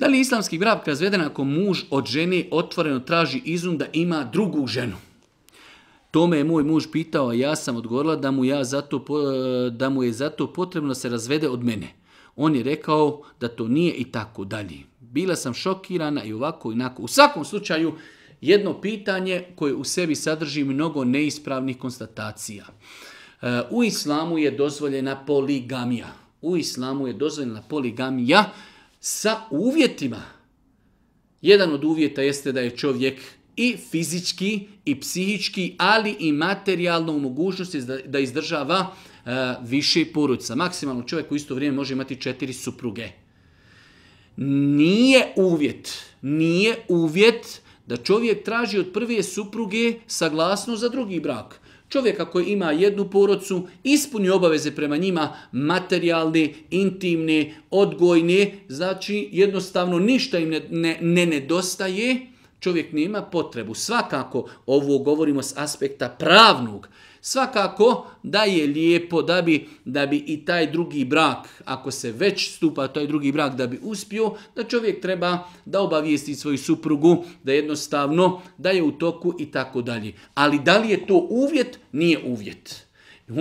Da li islamski brak razveden ako muž od žene otvoreno traži izum da ima drugu ženu? To me je moj muž pitao, a ja sam odgovorila da mu, ja zato, e, da mu je zato potrebno da se razvede od mene. On je rekao da to nije i tako dalje. Bila sam šokirana i ovako i onako. U svakom slučaju, jedno pitanje koje u sebi sadrži mnogo neispravnih konstatacija. E, u islamu je dozvoljena poligamija. U islamu je dozvoljena poligamija sa uvjetima. Jedan od uvjeta jeste da je čovjek i fizički i psihički, ali i materijalno u mogućnosti da izdržava e, više porodica. Maksimalno čovjek u isto vrijeme može imati četiri supruge. Nije uvjet, nije uvjet da čovjek traži od prve supruge saglasno za drugi brak. Čovjeka koji ima jednu porodcu, ispuni obaveze prema njima, materijalne, intimne, odgojne, znači jednostavno ništa im ne, ne nedostaje, Čovjek nema potrebu. Svakako, ovo govorimo s aspekta pravnog, svakako da je lijepo da bi, da bi i taj drugi brak, ako se već stupa taj drugi brak da bi uspio, da čovjek treba da obavijesti svoju suprugu, da jednostavno da je u toku i tako dalje. Ali da li je to uvjet? Nije uvjet.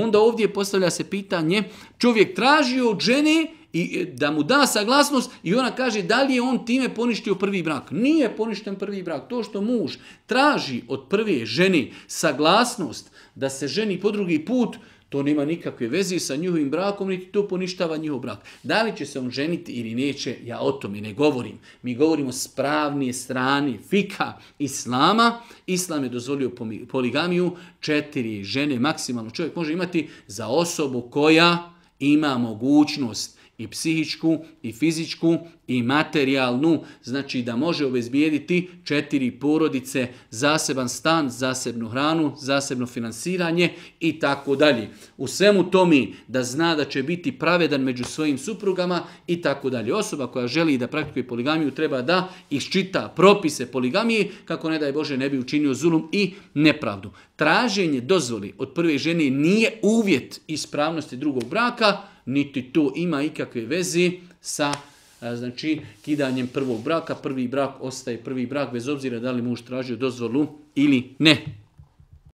Onda ovdje postavlja se pitanje, čovjek traži od žene i e, da mu da saglasnost i ona kaže da li je on time poništio prvi brak. Nije poništen prvi brak. To što muž traži od prve ženi saglasnost da se ženi po drugi put, to nema nikakve veze sa njihovim brakom, niti to poništava njihov brak. Da li će se on ženiti ili neće, ja o tome ne govorim. Mi govorimo s strani, strane fika islama. Islam je dozvolio poligamiju četiri žene, maksimalno čovjek može imati za osobu koja ima mogućnost i psihičku, i fizičku, i materijalnu, znači da može obezbijediti četiri porodice, zaseban stan, zasebnu hranu, zasebno financiranje i tako dalje. U svemu tome da zna da će biti pravedan među svojim suprugama i tako dalje. Osoba koja želi da praktikuje poligamiju treba da iščita propise poligamije kako ne daj Bože ne bi učinio zulum i nepravdu. Traženje dozvoli od prve žene nije uvjet ispravnosti drugog braka, niti to ima ikakve veze sa znači kidanjem prvog braka, prvi brak ostaje prvi brak bez obzira da li muž tražio dozvolu ili ne.